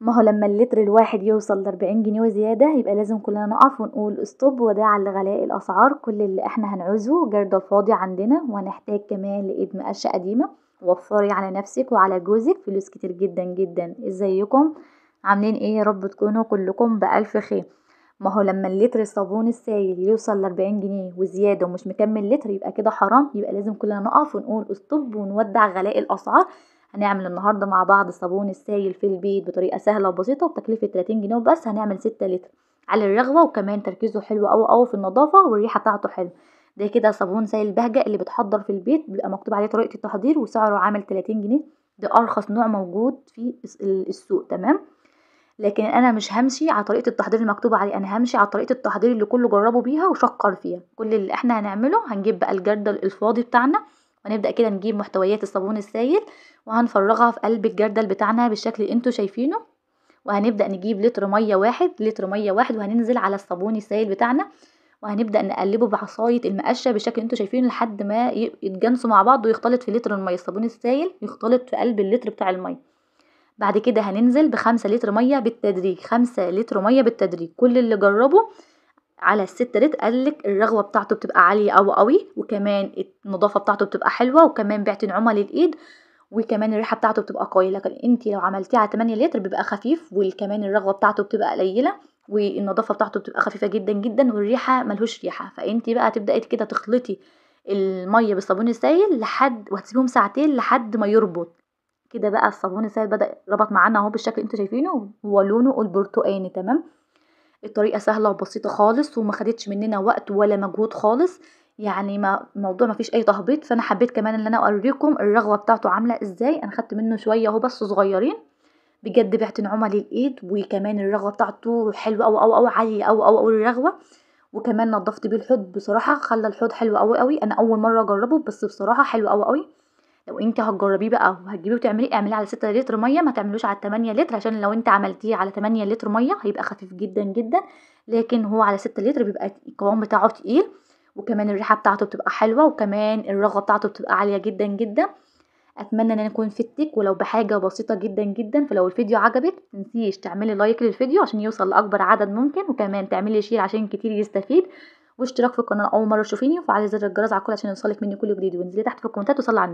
ما هو لما اللتر الواحد يوصل لأربعين جنيه وزيادة يبقى لازم كلنا نقف ونقول استوب وداعا لغلاء الأسعار كل اللي احنا هنعوزه جرد الفاضي عندنا وهنحتاج كمان لإيد مقشة قديمة وفري على نفسك وعلى جوزك فلوس كتير جدا جدا ازيكم عاملين ايه يا رب تكونوا كلكم بألف خير ما هو لما اللتر الصابون السايل يوصل لأربعين جنيه وزيادة ومش مكمل لتر يبقى كده حرام يبقى لازم كلنا نقف ونقول استوب ونودع غلاء الأسعار هنعمل النهارده مع بعض صابون السائل في البيت بطريقه سهله وبسيطه بتكلفه 30 جنيه وبس هنعمل 6 لتر على الرغوه وكمان تركيزه حلو قوي قوي في النظافه والريحه بتاعته حلوه ده كده صابون سائل البهجه اللي بتحضر في البيت بيبقى مكتوب عليه طريقه التحضير وسعره عامل 30 جنيه ده ارخص نوع موجود في السوق تمام لكن انا مش همشي على طريقه التحضير المكتوبه عليه انا همشي على طريقه التحضير اللي كله جربوا بيها وشكر فيها كل اللي احنا هنعمله هنجيب بقى الجردل الفاضي بتاعنا ونبدأ كده نجيب محتويات الصابون السائل وهنفرغها في قلب الجردل بتاعنا بالشكل اللي انتوا شايفينه وهنبدأ نجيب لتر مية واحد لتر مية واحد وهننزل على الصابون السائل بتاعنا وهنبدأ نقلبه بعصاية المقشة بالشكل اللي انتوا شايفينه لحد ما يتجانسوا مع بعض ويختلط في لتر المية الصابون السائل يختلط في قلب اللتر بتاع المية بعد كده هننزل بخمسة لتر مية بالتدريج خمسة لتر مية بالتدريج كل اللي جربه على الست ريت قال لك الرغوه بتاعته بتبقى عاليه أو قوي وكمان النظافه بتاعته بتبقى حلوه وكمان بيعتن نعومه للايد وكمان الريحه بتاعته بتبقى قويه لكن انت لو عملتيه على 8 لتر بيبقى خفيف وكمان الرغوه بتاعته بتبقى قليله والنظافه بتاعته بتبقى خفيفه جدا جدا والريحه ملهوش ريحه فانت بقى تبداي كده تخلطي الميه بالصابون السائل لحد وهتسيبيهم ساعتين لحد ما يربط كده بقى الصابون السائل بدا ربط معانا اهو بالشكل انتوا شايفينه هو لونه البرتقاني تمام الطريقة سهلة وبسيطة خالص وما خدتش مننا وقت ولا مجهود خالص يعني ما الموضوع ما فيش اي تهبيط فانا حبيت كمان ان انا اوريكم الرغوه بتاعته عامله ازاي انا خدت منه شويه اهو بس صغيرين بجد بعت نعومه للايد وكمان الرغوه بتاعته حلوه قوي قوي قوي عاليه قوي قوي قوي الرغوه وكمان نضفت بيه الحوض بصراحه خلى الحوض حلو قوي قوي انا اول مره اجربه بس بصراحه حلو قوي قوي لو انت هتجربيه بقى وهتجيبيه وتعمليه اعمليه على 6 لتر ميه ما تعملوش على 8 لتر عشان لو انت عملتيه على 8 لتر ميه هيبقى خفيف جدا جدا لكن هو على 6 لتر بيبقى القوام بتاعه تقيل وكمان الريحه بتاعته بتبقى حلوه وكمان الرغوه بتاعته بتبقى عاليه جدا جدا اتمنى ان انا اكون فدتك ولو بحاجه بسيطه جدا جدا فلو الفيديو عجبك متنسيش تعملي لايك للفيديو عشان يوصل لاكبر عدد ممكن وكمان تعملي شير عشان كتير يستفيد واشتراك في القناه اول مره تشوفيني وفعلي زر الجرس على كل عشان يوصلك مني كل جديد وانزلي تحت في الكومنتات وصلي على